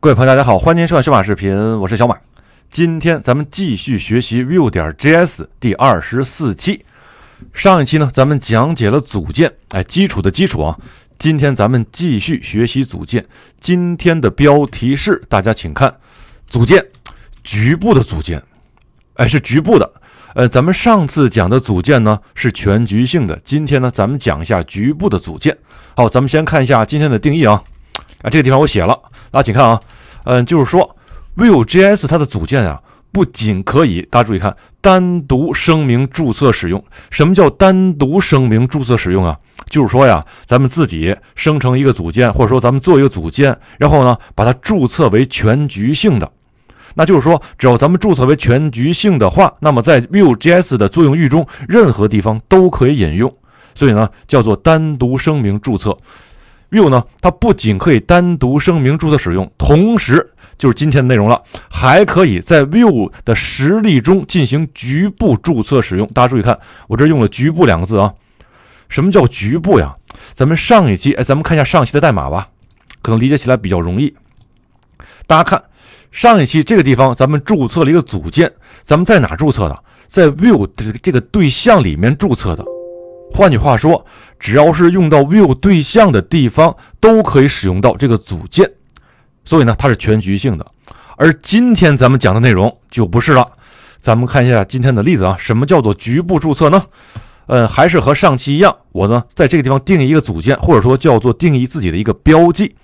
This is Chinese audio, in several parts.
各位朋友，大家好，欢迎收看小马视频，我是小马。今天咱们继续学习 Vue 点 JS 第二十四期。上一期呢，咱们讲解了组件，哎，基础的基础啊。今天咱们继续学习组件。今天的标题是：大家请看，组件，局部的组件，哎，是局部的。呃，咱们上次讲的组件呢是全局性的，今天呢咱们讲一下局部的组件。好，咱们先看一下今天的定义啊。啊，这个地方我写了，大家请看啊，嗯，就是说 VueJS 它的组件啊，不仅可以大家注意看，单独声明注册使用。什么叫单独声明注册使用啊？就是说呀，咱们自己生成一个组件，或者说咱们做一个组件，然后呢，把它注册为全局性的。那就是说，只要咱们注册为全局性的话，那么在 VueJS 的作用域中，任何地方都可以引用。所以呢，叫做单独声明注册。view 呢？它不仅可以单独声明注册使用，同时就是今天的内容了，还可以在 view 的实例中进行局部注册使用。大家注意看，我这用了“局部”两个字啊。什么叫局部呀？咱们上一期，哎，咱们看一下上期的代码吧，可能理解起来比较容易。大家看上一期这个地方，咱们注册了一个组件，咱们在哪注册的？在 view 的这个对象里面注册的。换句话说，只要是用到 v i e 对象的地方，都可以使用到这个组件，所以呢，它是全局性的。而今天咱们讲的内容就不是了。咱们看一下今天的例子啊，什么叫做局部注册呢？呃，还是和上期一样，我呢在这个地方定一个组件，或者说叫做定义自己的一个标记。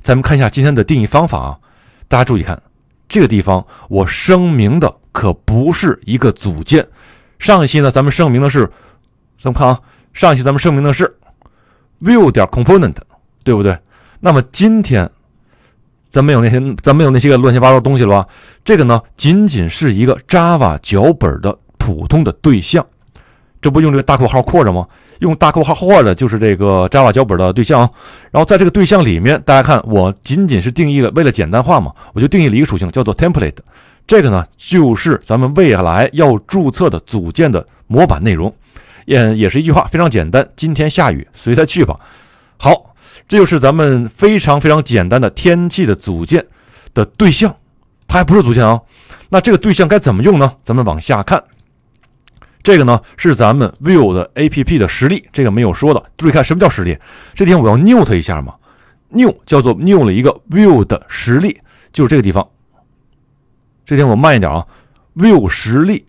咱们看一下今天的定义方法啊，大家注意看，这个地方我声明的可不是一个组件。上一期呢，咱们声明的是，咱们看啊。上期咱们声明的是 View 点 Component，对不对？那么今天咱没有那些，咱没有那些个乱七八糟东西了。这个呢，仅仅是一个 Java 脚本的普通的对象。这不用这个大括号括着吗？用大括号括着就是这个 Java 脚本的对象。然后在这个对象里面，大家看，我仅仅是定义了，为了简单化嘛，我就定义了一个属性叫做 Template。这个呢，就是咱们未来要注册的组件的模板内容。也也是一句话，非常简单。今天下雨，随它去吧。好，这就是咱们非常非常简单的天气的组件的对象，它还不是组件啊。那这个对象该怎么用呢？咱们往下看。这个呢是咱们 view 的 app 的实例，这个没有说的。注意看，什么叫实例？这天我要 new 它一下嘛。new 叫做 new 了一个 view 的实例，就是这个地方。这天我慢一点啊，view 实例。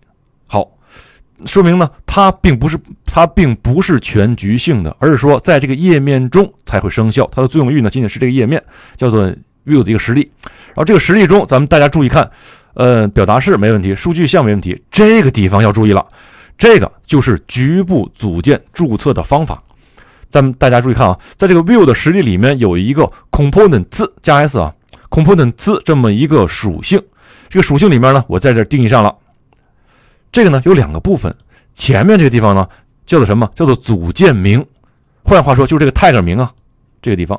说明呢，它并不是它并不是全局性的，而是说在这个页面中才会生效。它的作用域呢，仅仅是这个页面叫做 View 的一个实例。然后这个实例中，咱们大家注意看，呃，表达式没问题，数据项没问题。这个地方要注意了，这个就是局部组件注册的方法。咱们大家注意看啊，在这个 View 的实例里面有一个 component s 加 s 啊 component s 这么一个属性。这个属性里面呢，我在这定义上了。这个呢有两个部分，前面这个地方呢叫做什么？叫做组件名，换句话说就是这个 tag 名啊，这个地方。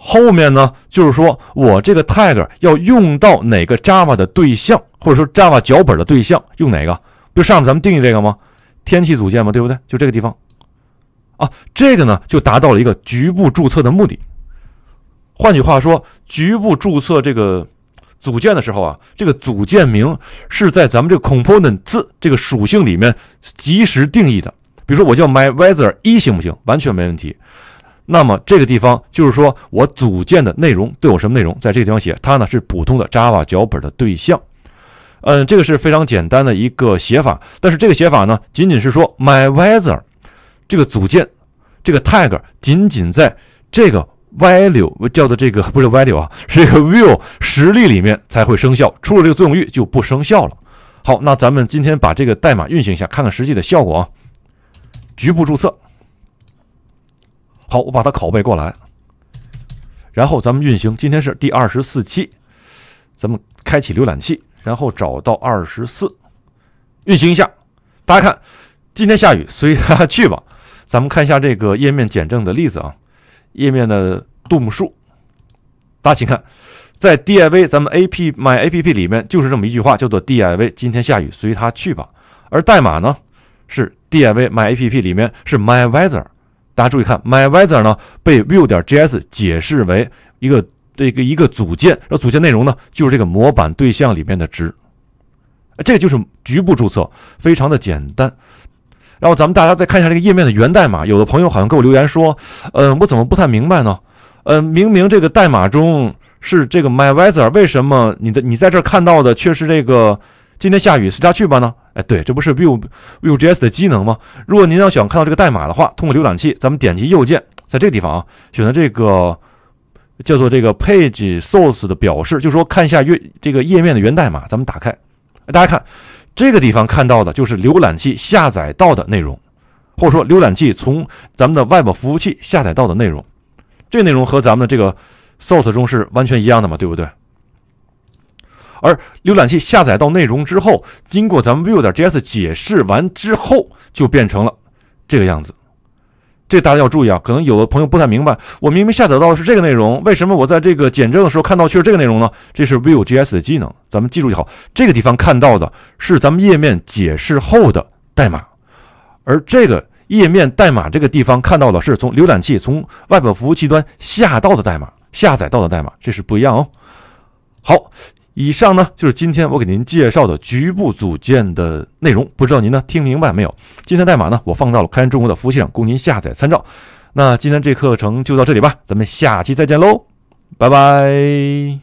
后面呢就是说我这个 tag 要用到哪个 Java 的对象，或者说 Java 脚本的对象用哪个？就上面咱们定义这个吗？天气组件嘛，对不对？就这个地方啊，这个呢就达到了一个局部注册的目的。换句话说，局部注册这个。组件的时候啊，这个组件名是在咱们这个 component 字这个属性里面及时定义的。比如说我叫 my weather 一行不行，完全没问题。那么这个地方就是说我组件的内容都有什么内容，在这个地方写它呢是普通的 Java 脚本的对象。嗯，这个是非常简单的一个写法，但是这个写法呢仅仅是说 my weather 这个组件这个 tag，仅仅在这个。Value 叫的这个不是 Value 啊，是一个 View 实例里面才会生效，出了这个作用域就不生效了。好，那咱们今天把这个代码运行一下，看看实际的效果啊。局部注册，好，我把它拷贝过来，然后咱们运行。今天是第二十四期，咱们开启浏览器，然后找到二十四，运行一下。大家看，今天下雨，随它去吧。咱们看一下这个页面简正的例子啊。页面的度数，大家请看，在 D I V 咱们 A P My A P P 里面就是这么一句话，叫做 D I V 今天下雨，随它去吧。而代码呢是 D I V My A P P 里面是 My Weather，大家注意看 My Weather 呢被 View 点 G S 解释为一个这个一个组件，然后组件内容呢就是这个模板对象里面的值，这个就是局部注册，非常的简单。然后咱们大家再看一下这个页面的源代码，有的朋友好像给我留言说，呃，我怎么不太明白呢？呃，明明这个代码中是这个 my weather，为什么你的你在这儿看到的却是这个今天下雨，随它去吧呢？哎，对，这不是 Vue Vue JS 的机能吗？如果您要想看到这个代码的话，通过浏览器，咱们点击右键，在这个地方啊，选择这个叫做这个 page source 的表示，就说看一下页这个页面的源代码，咱们打开，大家看。这个地方看到的就是浏览器下载到的内容，或者说浏览器从咱们的 Web 服务器下载到的内容，这内容和咱们的这个 source 中是完全一样的嘛，对不对？而浏览器下载到内容之后，经过咱们 Vue 点 JS 解释完之后，就变成了这个样子。这大家要注意啊，可能有的朋友不太明白，我明明下载到的是这个内容，为什么我在这个检证的时候看到却是这个内容呢？这是 Vue JS 的机能，咱们记住就好。这个地方看到的是咱们页面解释后的代码，而这个页面代码这个地方看到的是从浏览器从外 b 服务器端下到的代码，下载到的代码，这是不一样哦。好。以上呢就是今天我给您介绍的局部组件的内容，不知道您呢听明白没有？今天代码呢我放到了开源中国的服务器上供您下载参照。那今天这课程就到这里吧，咱们下期再见喽，拜拜。